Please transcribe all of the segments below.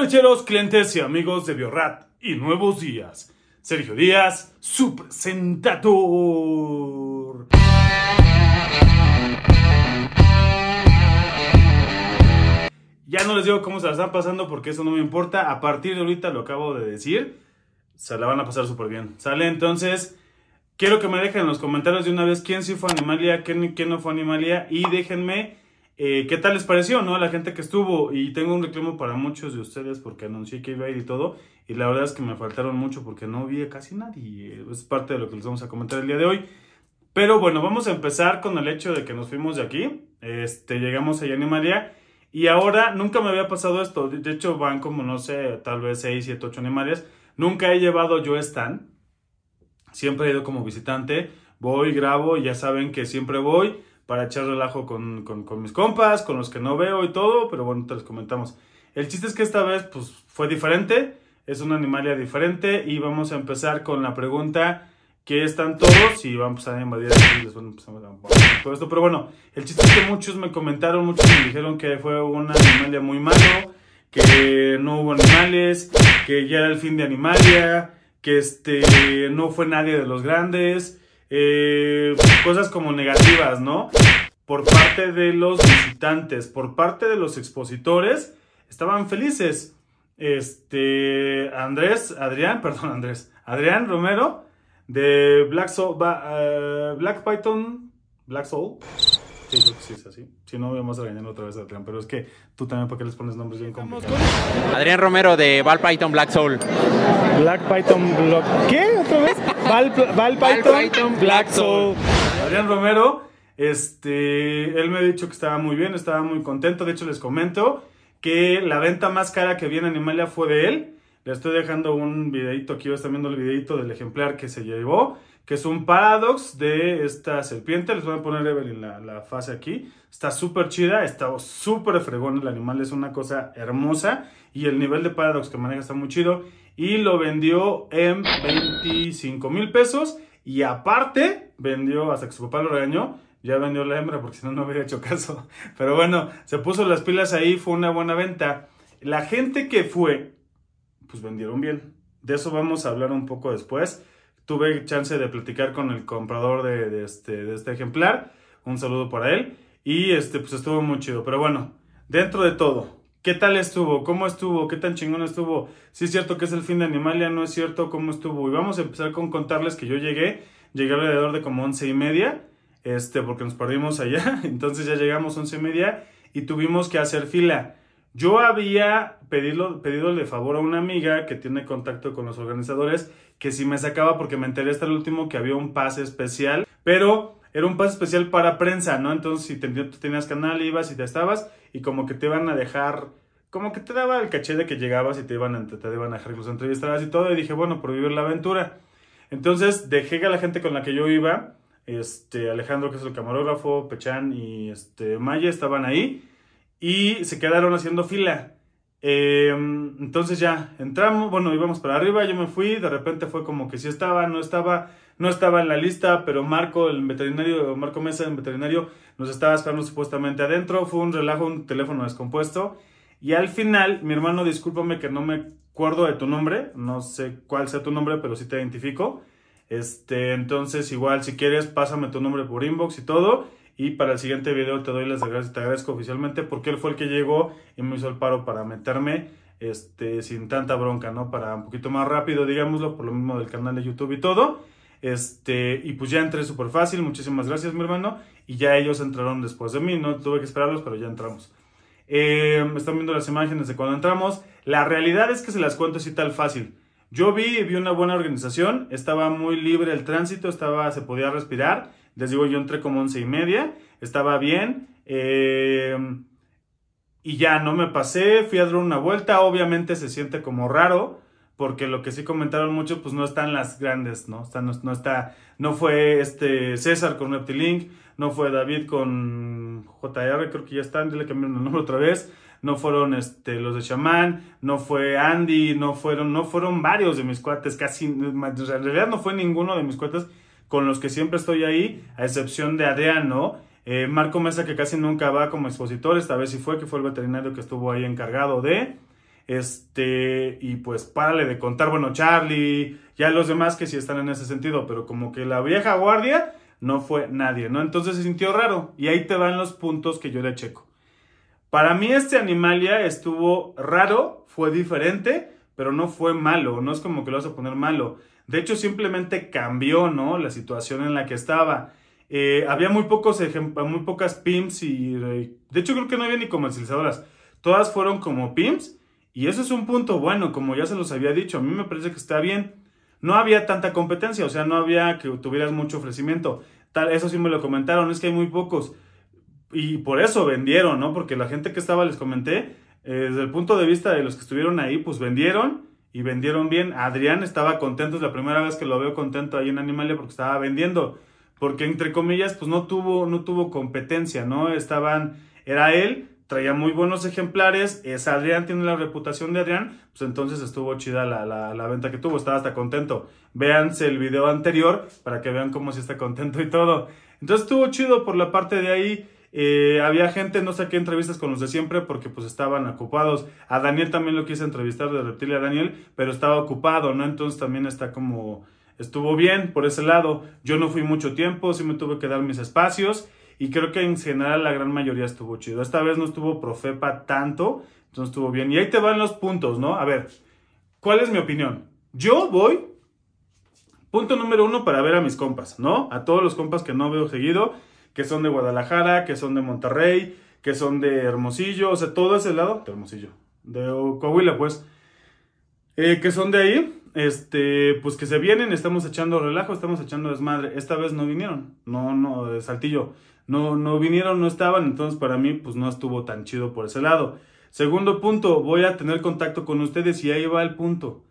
Saludos clientes y amigos de Biorat y Nuevos Días. Sergio Díaz, su presentador. Ya no les digo cómo se la están pasando porque eso no me importa. A partir de ahorita lo acabo de decir. Se la van a pasar súper bien. ¿Sale? Entonces, quiero que me dejen en los comentarios de una vez quién sí fue Animalia, quién, quién no fue Animalia. Y déjenme eh, ¿Qué tal les pareció, no? La gente que estuvo. Y tengo un reclamo para muchos de ustedes porque anuncié que iba a ir y todo. Y la verdad es que me faltaron mucho porque no vi a casi nadie. Eh, es parte de lo que les vamos a comentar el día de hoy. Pero bueno, vamos a empezar con el hecho de que nos fuimos de aquí. Este, llegamos a María Y ahora, nunca me había pasado esto. De hecho, van como, no sé, tal vez 6, 7, 8 animarias Nunca he llevado yo stand. Siempre he ido como visitante. Voy, grabo ya saben que siempre voy para echar relajo con, con, mis compas, con los que no veo y todo, pero bueno, te los comentamos. El chiste es que esta vez pues fue diferente, es una animalia diferente y vamos a empezar con la pregunta que están todos y vamos a invadir a todo esto, pero bueno, el chiste es que muchos me comentaron, muchos me dijeron que fue una animalia muy malo, que no hubo animales, que ya era el fin de animalia, que este no fue nadie de los grandes, eh, cosas como negativas, ¿no? Por parte de los visitantes, por parte de los expositores, estaban felices. Este, Andrés, Adrián, perdón, Andrés, Adrián Romero, de Black, Soul, eh, Black Python, Black Soul. Sí, creo que sí es así. Si no, vamos a regañar otra vez Adrián, pero es que tú también, ¿por qué les pones nombres bien complicados? Adrián Romero de Black Python Black Soul. Black Python Black... ¿Qué? ¿Otra vez? Val, Python, Black Soul. Adrián Romero, este, él me ha dicho que estaba muy bien, estaba muy contento. De hecho, les comento que la venta más cara que vi en Animalia fue de él. Le estoy dejando un videito, aquí voy a viendo el videito del ejemplar que se llevó que es un paradox de esta serpiente. Les voy a poner Evelyn la, la fase aquí. Está súper chida, está súper fregón. El animal es una cosa hermosa y el nivel de paradox que maneja está muy chido. Y lo vendió en 25 mil pesos. Y aparte, vendió, hasta que su papá lo regañó, ya vendió la hembra porque si no, no hubiera hecho caso. Pero bueno, se puso las pilas ahí, fue una buena venta. La gente que fue, pues vendieron bien. De eso vamos a hablar un poco después tuve chance de platicar con el comprador este, de, este, ejemplar. Un saludo para él. Y este, pues estuvo muy chido. Pero bueno, dentro de todo, ¿qué tal estuvo? ¿Cómo estuvo? ¿Qué tan chingón estuvo? Si ¿Sí es cierto que es el fin de Animalia, no es cierto, ¿cómo estuvo? Y vamos a empezar con contarles que yo llegué, llegué alrededor de como once y media, este, porque nos perdimos allá, entonces ya llegamos once y media y tuvimos que hacer fila. Yo había pedido, pedido de favor a una amiga que tiene contacto con los organizadores que si me sacaba porque me enteré hasta el último que había un pase especial, pero era un pase especial para prensa, ¿no? Entonces si tenías canal ibas y te estabas y como que te iban a dejar, como que te daba el caché de que llegabas y te iban a, te iban a dejar los entrevistas y todo y dije, bueno, por vivir la aventura. Entonces dejé a la gente con la que yo iba, este Alejandro que es el camarógrafo, Pechan y este Maya estaban ahí y se quedaron haciendo fila. Em, entonces ya entramos, bueno, íbamos para arriba, yo me fui, de repente fue como que sí estaba, no estaba, no estaba en la lista, pero Marco, el veterinario, Marco Mesa, el veterinario, nos estaba esperando supuestamente adentro, fue un relajo, un teléfono descompuesto, y al final, mi hermano, discúlpame que no me acuerdo de tu nombre, no sé cuál sea tu nombre, pero sí te identifico, este, entonces igual si quieres, pásame tu nombre por inbox y todo, y para el siguiente video te doy las gracias, te agradezco oficialmente porque él fue el que llegó y me hizo el paro para meterme este, sin tanta bronca, ¿no? Para un poquito más rápido, digámoslo, por lo mismo del canal de YouTube y todo. Este, y pues ya entré súper fácil, muchísimas gracias mi hermano. Y ya ellos entraron después de mí, no tuve que esperarlos, pero ya entramos. Eh, están viendo las imágenes de cuando entramos. La realidad es que se las cuento así tal fácil. Yo vi, vi una buena organización, estaba muy libre el tránsito, estaba, se podía respirar les digo, yo entré como once y media, estaba bien. Eh, y ya no me pasé, fui a dar una vuelta, obviamente se siente como raro, porque lo que sí comentaron mucho, pues no están las grandes, ¿no? no, está, no fue este César con Reptilink, no fue David con JR, creo que ya están, ya le cambiaron el nombre otra vez, no fueron este, los de Shaman, no fue Andy, no fueron, no fueron varios de mis cuates, casi, en realidad no fue ninguno de mis cuates con los que siempre estoy ahí, a excepción de Adriano, eh, Marco Mesa que casi nunca va como expositor, esta vez sí fue, que fue el veterinario que estuvo ahí encargado de, este, y pues párale de contar, bueno, Charlie, ya los demás que sí están en ese sentido, pero como que la vieja guardia no fue nadie, ¿no? Entonces se sintió raro, y ahí te van los puntos que yo le checo. Para mí este animal ya estuvo raro, fue diferente, pero no fue malo, no es como que lo vas a poner malo. De hecho, simplemente cambió, ¿no? La situación en la que estaba. Eh, había muy, pocos muy pocas PIMS y... De hecho, creo que no había ni comercializadoras. Todas fueron como PIMS. Y eso es un punto bueno, como ya se los había dicho. A mí me parece que está bien. No había tanta competencia, o sea, no había que tuvieras mucho ofrecimiento. Tal, eso sí me lo comentaron, es que hay muy pocos. Y por eso vendieron, ¿no? Porque la gente que estaba, les comenté, eh, desde el punto de vista de los que estuvieron ahí, pues vendieron y vendieron bien. Adrián estaba contento, es la primera vez que lo veo contento ahí en Animalia porque estaba vendiendo. Porque entre comillas, pues no tuvo, no tuvo competencia, ¿no? Estaban, era él, traía muy buenos ejemplares, es Adrián, tiene la reputación de Adrián, pues entonces estuvo chida la, venta que tuvo, estaba hasta contento. Véanse el video anterior para que vean cómo si está contento y todo. Entonces estuvo chido por la parte de ahí. Eh, había gente, no saqué entrevistas con los de siempre porque pues estaban ocupados. A Daniel también lo quise entrevistar de Reptilia Daniel, pero estaba ocupado, ¿no? Entonces también está como, estuvo bien por ese lado. Yo no fui mucho tiempo, sí me tuve que dar mis espacios y creo que en general la gran mayoría estuvo chido. Esta vez no estuvo Profepa tanto, entonces estuvo bien. Y ahí te van los puntos, ¿no? A ver, ¿cuál es mi opinión? Yo voy, punto número uno, para ver a mis compas, ¿no? A todos los compas que no veo seguido que son de Guadalajara, que son de Monterrey, que son de Hermosillo, o sea, todo ese lado, de Hermosillo, de Coahuila, pues, eh, que son de ahí, este, pues que se vienen, estamos echando relajo, estamos echando desmadre. Esta vez no vinieron, no, no, de Saltillo, no, no vinieron, no estaban, entonces para mí, pues no estuvo tan chido por ese lado. Segundo punto, voy a tener contacto con ustedes y ahí va el punto.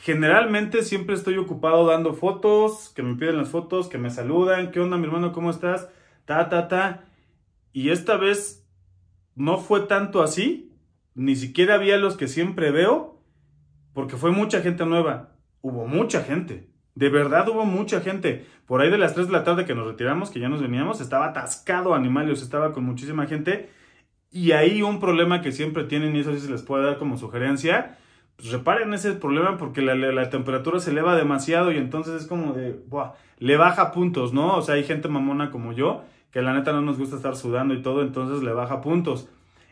Generalmente siempre estoy ocupado dando fotos, que me piden las fotos, que me saludan, ¿qué onda mi hermano? ¿Cómo estás? Ta, ta, ta. Y esta vez no fue tanto así, ni siquiera había los que siempre veo, porque fue mucha gente nueva. Hubo mucha gente, de verdad hubo mucha gente. Por ahí de las 3 de la tarde que nos retiramos, que ya nos veníamos, estaba atascado animales, estaba con muchísima gente. Y ahí un problema que siempre tienen, y eso sí se les puede dar como sugerencia, pues, reparen ese problema porque la, temperatura se eleva demasiado y entonces es como de, le baja puntos, ¿no? O sea, hay gente mamona como yo que la neta no nos gusta estar sudando y todo, entonces le baja puntos. si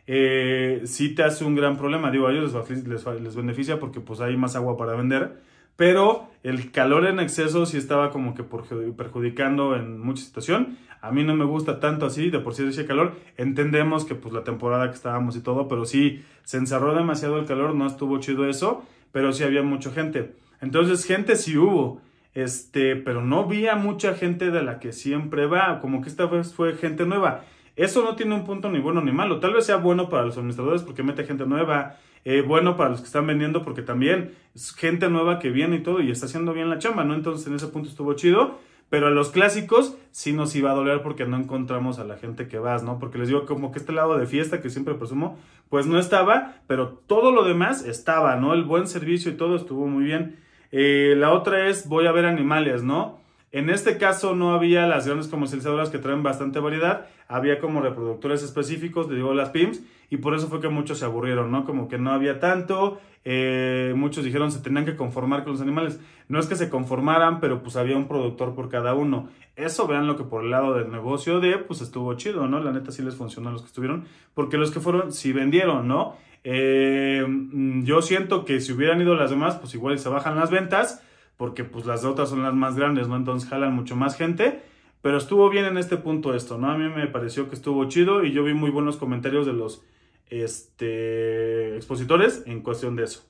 eh, sí te hace un gran problema, digo, a ellos les, les beneficia porque pues hay más agua para vender pero el calor en exceso sí estaba como que perjudicando en mucha situación. A mí no me gusta tanto así, de por sí ese calor. Entendemos que pues la temporada que estábamos y todo, pero sí se encerró demasiado el calor, no estuvo chido eso, pero sí había mucha gente. Entonces, gente sí hubo. Este, pero no había mucha gente de la que siempre va, como que esta vez fue gente nueva. Eso no tiene un punto ni bueno ni malo. Tal vez sea bueno para los administradores porque mete gente nueva, eh, bueno para los que están vendiendo porque también es gente nueva que viene y todo y está haciendo bien la chamba, ¿no? Entonces en ese punto estuvo chido. Pero a los clásicos sí nos iba a doler porque no encontramos a la gente que vas, ¿no? Porque les digo, como que este lado de fiesta que siempre presumo, pues no estaba, pero todo lo demás estaba, ¿no? El buen servicio y todo estuvo muy bien. Eh, la otra es voy a ver animales, ¿no? En este caso no había las grandes comercializadoras que traen bastante variedad, había como reproductores específicos, digo las PIMS, y por eso fue que muchos se aburrieron, ¿no? Como que no había tanto, eh, muchos dijeron se tenían que conformar con los animales. No es que se conformaran, pero pues había un productor por cada uno. Eso vean lo que por el lado del negocio de, pues estuvo chido, ¿no? La neta sí les funcionó a los que estuvieron, porque los que fueron sí vendieron, ¿no? Eh, mm, yo siento que si hubieran ido las demás, pues igual se bajan las ventas porque pues las otras son las más grandes, ¿no? Entonces jalan mucho más gente. Pero estuvo bien en este punto esto, ¿no? A mí me pareció que estuvo chido y yo vi muy buenos comentarios de los este, expositores en cuestión de eso.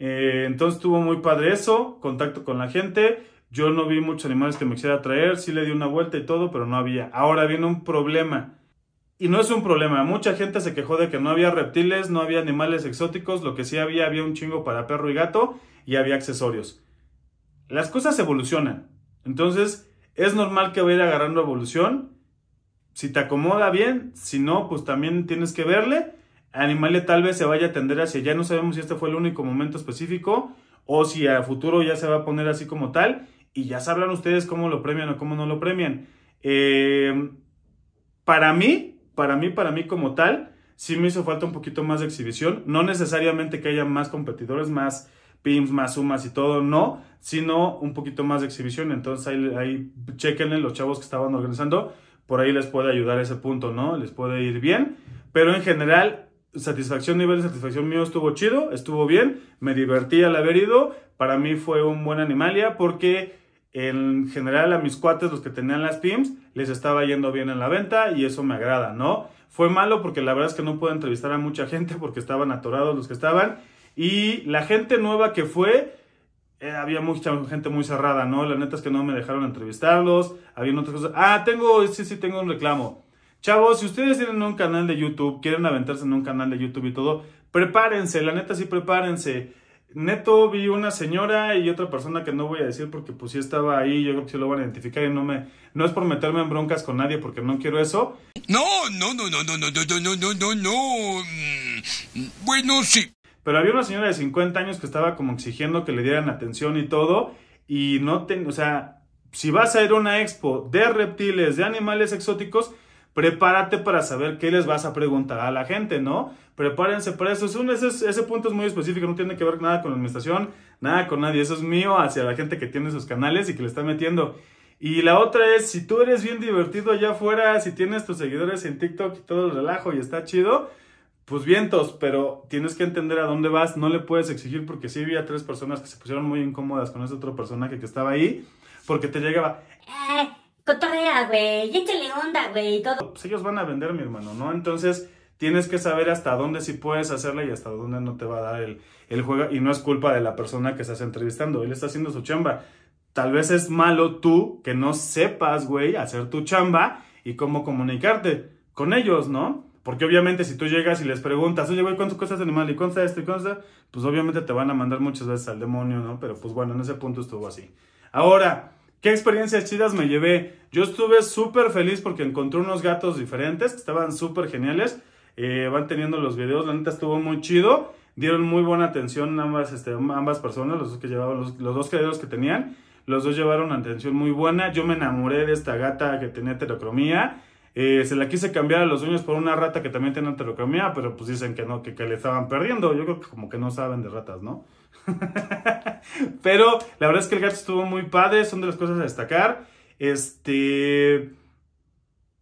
Eh, entonces estuvo muy padre eso, contacto con la gente. Yo no vi muchos animales que me quisiera traer, sí le di una vuelta y todo, pero no había. Ahora viene un problema. Y no es un problema, mucha gente se quejó de que no había reptiles, no había animales exóticos, lo que sí había había un chingo para perro y gato y había accesorios las cosas evolucionan. Entonces, es normal que vaya agarrando evolución. Si te acomoda bien, si no, pues también tienes que verle. Animalia tal vez se vaya a tender hacia allá, no sabemos si este fue el único momento específico o si a futuro ya se va a poner así como tal y ya sabrán ustedes cómo lo premian o cómo no lo premian. Eh, para mí, para mí, para mí como tal, sí me hizo falta un poquito más de exhibición, no necesariamente que haya más competidores, más pims, más sumas y todo, no, sino un poquito más de exhibición. Entonces ahí, ahí chequenle los chavos que estaban organizando, por ahí les puede ayudar ese punto, ¿no? Les puede ir bien, pero en general satisfacción, nivel de satisfacción mío estuvo chido, estuvo bien, me divertí al haber ido, para mí fue un buen animalia porque en general a mis cuates, los que tenían las PIMS, les estaba yendo bien en la venta y eso me agrada, ¿no? Fue malo porque la verdad es que no pude entrevistar a mucha gente porque estaban atorados los que estaban y la gente nueva que fue, había mucha gente muy cerrada, ¿no? La neta es que no me dejaron entrevistarlos, había otras cosas. Ah, tengo, sí, sí, tengo un reclamo. Chavos, si ustedes tienen un canal de YouTube, quieren aventarse en un canal de YouTube y todo, prepárense, la neta sí, prepárense. Neto vi una señora y otra persona que no voy a decir porque pues sí estaba ahí, yo creo que sí lo van a identificar y no me no es por meterme en broncas con nadie porque no quiero eso. No, no, no, no, no, no, no, no, no, no, no. Bueno, sí. Pero había una señora de 50 años que estaba como exigiendo que le dieran atención y todo. Y no tengo, o sea, si vas a ir a una expo de reptiles, de animales exóticos, prepárate para saber qué les vas a preguntar a la gente, ¿no? Prepárense para eso. ese, punto es muy específico, no tiene que ver nada con la administración, nada con nadie. Eso es mío hacia la gente que tiene sus canales y que le está metiendo. Y la otra es, si tú eres bien divertido allá afuera, si tienes tus seguidores en TikTok y todo el relajo y está chido, pues vientos, pero tienes que entender a dónde vas, no le puedes exigir porque sí había tres personas que se pusieron muy incómodas con ese otro personaje que estaba ahí, porque te llegaba, eh, cotorrea, güey, échale onda, güey, todo. Pues ellos van a vender, mi hermano, ¿no? Entonces tienes que saber hasta dónde sí puedes hacerla y hasta dónde no te va a dar el, el juego. Y no es culpa de la persona que estás entrevistando, él está haciendo su chamba. Tal vez es malo tú que no sepas, güey, hacer tu chamba y cómo comunicarte con ellos, ¿no? Porque obviamente si tú llegas y les preguntas, oye, güey, ¿cuánto cuesta este animal? ¿Y cuánto esto? Este? ¿Y cuánto este?", Pues obviamente te van a mandar muchas veces al demonio, ¿no? Pero pues bueno, en ese punto estuvo así. Ahora, ¿qué experiencias chidas me llevé? Yo estuve súper feliz porque encontré unos gatos diferentes que estaban súper geniales. Eh, van teniendo los videos, la neta estuvo muy chido. Dieron muy buena atención ambas, este, ambas personas, los dos, que llevaban, los, dos dos que tenían. Los dos llevaron atención muy buena. Yo me enamoré de esta gata que tenía heterocromía eh, se la quise cambiar a los dueños por una rata que también tiene anterocromía, pero pues dicen que no, que, le estaban perdiendo. Yo creo que como que no saben de ratas, ¿no? pero la verdad es que el gato estuvo muy padre, son de las cosas a destacar. Este.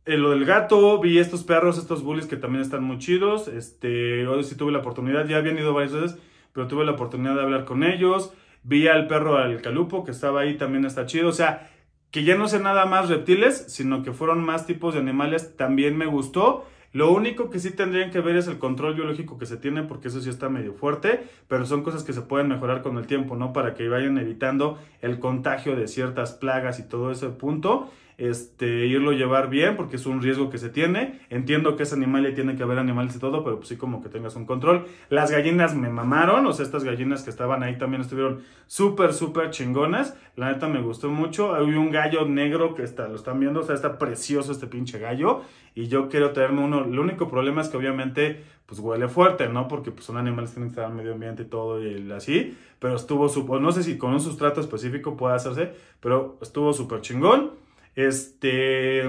En lo del gato, vi estos perros, estos bullies que también están muy chidos. Este, hoy sí tuve la oportunidad, ya habían ido varias veces, pero tuve la oportunidad de hablar con ellos. Vi al perro, al calupo, que estaba ahí, también está chido. O sea, que ya no sé nada más reptiles, sino que fueron más tipos de animales, también me gustó. Lo único que sí tendrían que ver es el control biológico que se tiene, porque eso sí está medio fuerte, pero son cosas que se pueden mejorar con el tiempo, ¿no? Para que vayan evitando el contagio de ciertas plagas y todo ese punto este, irlo llevar bien porque es un riesgo que se tiene. Entiendo que ese animal y tiene que haber animales y todo, pero pues sí como que tengas un control. Las gallinas me mamaron, o sea, estas gallinas que estaban ahí también estuvieron súper, súper chingonas. La neta me gustó mucho. Hay un gallo negro que está, lo están viendo, o sea, está precioso este pinche gallo. Y yo quiero traerme uno. El único problema es que obviamente pues huele fuerte, ¿no? Porque pues, son animales que tienen que estar en medio ambiente y todo y así. Pero estuvo, no sé si con un sustrato específico puede hacerse, pero estuvo súper chingón. Este...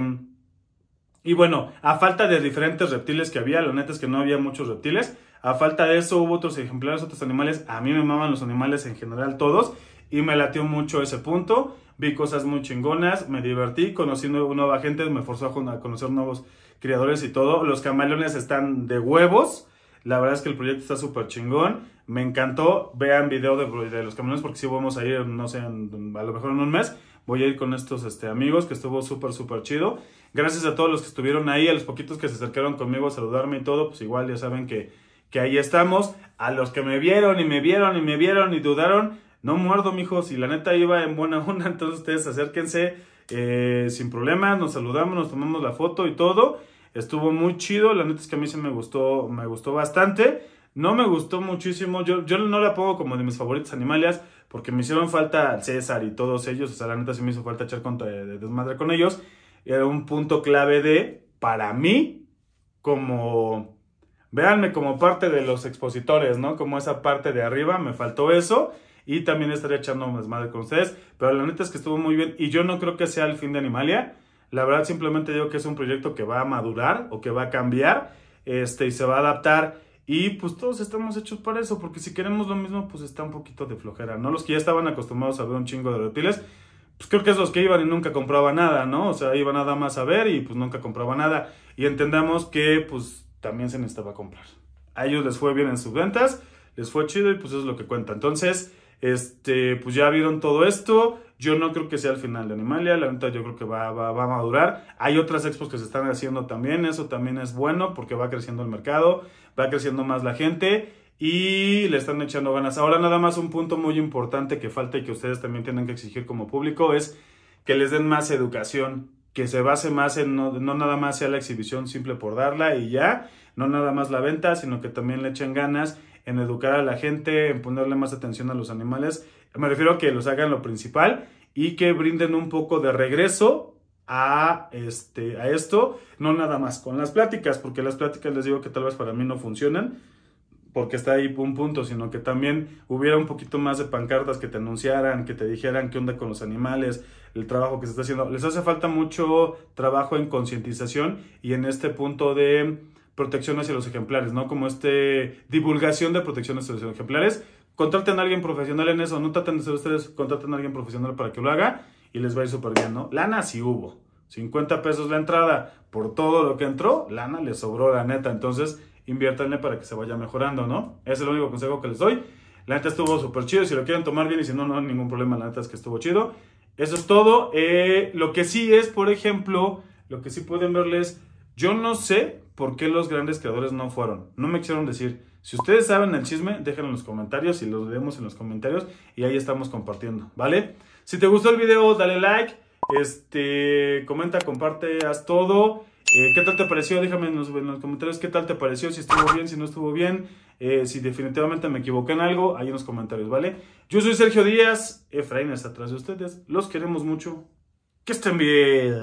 Y bueno, a falta de diferentes reptiles que había, la neta es que no había muchos reptiles. A falta de eso hubo otros ejemplares, otros animales. A mí me amaban los animales en general todos y me latió mucho ese punto. Vi cosas muy chingonas, me divertí, conocí nueva gente, me forzó a conocer nuevos criadores y todo. Los camaleones están de huevos. La verdad es que el proyecto está súper chingón. Me encantó. Vean video de, los camaleones porque si vamos a ir, no sé, a lo mejor en un mes voy a ir con estos este, amigos, que estuvo súper, súper chido. Gracias a todos los que estuvieron ahí, a los poquitos que se acercaron conmigo a saludarme y todo, pues igual ya saben que, que ahí estamos. A los que me vieron y me vieron y me vieron y dudaron, no muerdo, mijos, y la neta iba en buena onda, entonces ustedes acérquense eh, sin problemas, nos saludamos, nos tomamos la foto y todo. Estuvo muy chido, la neta es que a mí se me gustó, me gustó bastante. No me gustó muchísimo. Yo, yo no la pongo como de mis favoritos animalias porque me hicieron falta César y todos ellos. O sea, la neta sí me hizo falta echar contra de desmadre con ellos. Era un punto clave de, para mí, como, Veanme como parte de los expositores, ¿no? Como esa parte de arriba, me faltó eso. Y también estaría echando desmadre con ustedes. Pero la neta es que estuvo muy bien. Y yo no creo que sea el fin de Animalia. La verdad simplemente digo que es un proyecto que va a madurar o que va a cambiar. Este, y se va a adaptar y pues todos estamos hechos para eso, porque si queremos lo mismo, pues está un poquito de flojera, ¿no? Los que ya estaban acostumbrados a ver un chingo de reptiles, pues creo que es los que iban y nunca compraban nada, ¿no? O sea, iban nada más a ver y pues nunca compraban nada. Y entendamos que pues también se necesitaba comprar. A ellos les fue bien en sus ventas, les fue chido y pues eso es lo que cuenta. Entonces, este, pues ya vieron todo esto. Yo no creo que sea el final de Animalia, la venta yo creo que va, a madurar. Hay otras expos que se están haciendo también, eso también es bueno porque va creciendo el mercado, va creciendo más la gente y le están echando ganas. Ahora nada más un punto muy importante que falta y que ustedes también tienen que exigir como público es que les den más educación, que se base más en no, no nada más sea la exhibición simple por darla y ya, no nada más la venta, sino que también le echen ganas en educar a la gente, en ponerle más atención a los animales. Me refiero a que los hagan lo principal y que brinden un poco de regreso a, este, a esto, no nada más con las pláticas, porque las pláticas les digo que tal vez para mí no funcionan, porque está ahí un punto, sino que también hubiera un poquito más de pancartas que te anunciaran, que te dijeran qué onda con los animales, el trabajo que se está haciendo. Les hace falta mucho trabajo en concientización y en este punto de protección hacia los ejemplares, ¿no? Como este divulgación de protección hacia los ejemplares. Contraten a alguien profesional en eso, no traten de ser ustedes, contraten a alguien profesional para que lo haga y les va a ir súper bien, ¿no? Lana sí hubo. 50 pesos la entrada por todo lo que entró, lana le sobró la neta. Entonces, inviértanle para que se vaya mejorando, ¿no? Ese es el único consejo que les doy. La neta estuvo súper chido, si lo quieren tomar bien y si no, no, hay ningún problema, la neta es que estuvo chido. Eso es todo. Eh, lo que sí es, por ejemplo, lo que sí pueden verles, yo no sé por qué los grandes creadores no fueron. No me quisieron decir. Si ustedes saben el chisme, déjenlo en los comentarios y los vemos en los comentarios y ahí estamos compartiendo, ¿vale? Si te gustó el video, dale like, este, comenta, comparte, haz todo. Eh, ¿Qué tal te pareció? Déjame en los, comentarios qué tal te pareció, si estuvo bien, si no estuvo bien, eh, si definitivamente me equivoqué en algo, ahí en los comentarios, ¿vale? Yo soy Sergio Díaz, Efraín está atrás de ustedes, los queremos mucho, que estén bien.